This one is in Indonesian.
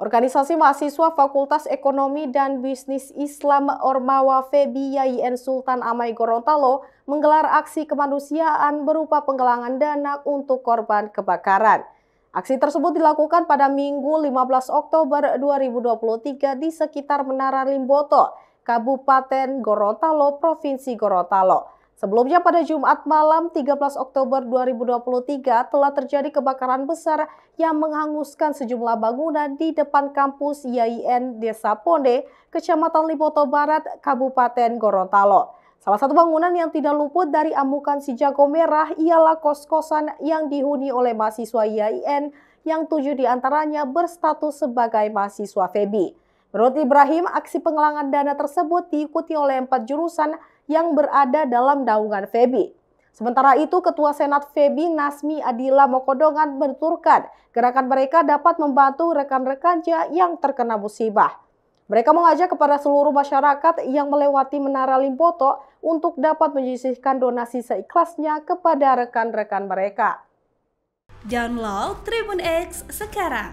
Organisasi Mahasiswa Fakultas Ekonomi dan Bisnis Islam Ormawa Febi Yayen Sultan Amai Gorontalo menggelar aksi kemanusiaan berupa penggelangan dana untuk korban kebakaran. Aksi tersebut dilakukan pada Minggu 15 Oktober 2023 di sekitar Menara Limboto, Kabupaten Gorontalo, Provinsi Gorontalo. Sebelumnya pada Jumat malam 13 Oktober 2023 telah terjadi kebakaran besar yang menghanguskan sejumlah bangunan di depan kampus YIN Desa Ponde, Kecamatan Lipoto Barat, Kabupaten Gorontalo. Salah satu bangunan yang tidak luput dari amukan si jago merah ialah kos-kosan yang dihuni oleh mahasiswa YIN yang tujuh diantaranya berstatus sebagai mahasiswa FEBI. Menurut Ibrahim, aksi pengelangan dana tersebut diikuti oleh empat jurusan yang berada dalam daungan FEBI. Sementara itu, Ketua Senat FEBI Nasmi Adila Mokodongan menuturkan gerakan mereka dapat membantu rekan-rekannya yang terkena musibah. Mereka mengajak kepada seluruh masyarakat yang melewati Menara Limboto untuk dapat menyisihkan donasi seikhlasnya kepada rekan-rekan mereka. Download Tribun X sekarang